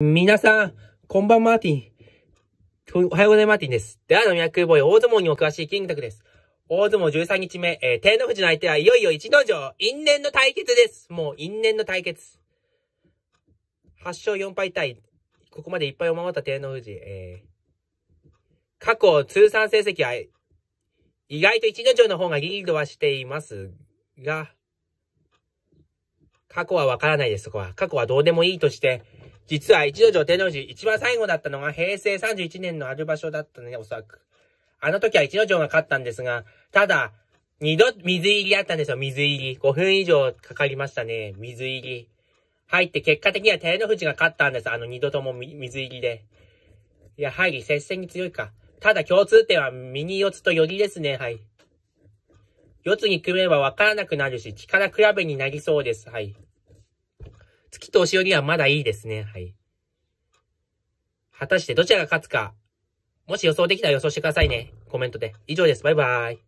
皆さん、こんばんマーティン。おはようございます、マーティンです。では、飲みルボーイ、大相撲にお詳しいキングタクです。大相撲13日目、えー、天の富士の相手はいよいよ一の城、因縁の対決です。もう因縁の対決。8勝4敗対、ここまでいっぱいを守った天の富士、えー、過去通算成績は、意外と一の城の方がリードはしていますが、過去はわからないです、そこは。過去はどうでもいいとして、実は一条城天王寺一番最後だったのが平成31年のある場所だったね、おそらく。あの時は一条城が勝ったんですが、ただ、二度水入りあったんですよ、水入り。5分以上かかりましたね、水入り。入って結果的には照ノ富士が勝ったんです。あの二度とも水入りで。やはり接戦に強いか。ただ共通点は右四つと寄りですね、はい。四つに組めばわからなくなるし、力比べになりそうです、はい。月と押尾にはまだいいですね。はい。果たしてどちらが勝つか、もし予想できたら予想してくださいね。コメントで。以上です。バイバーイ。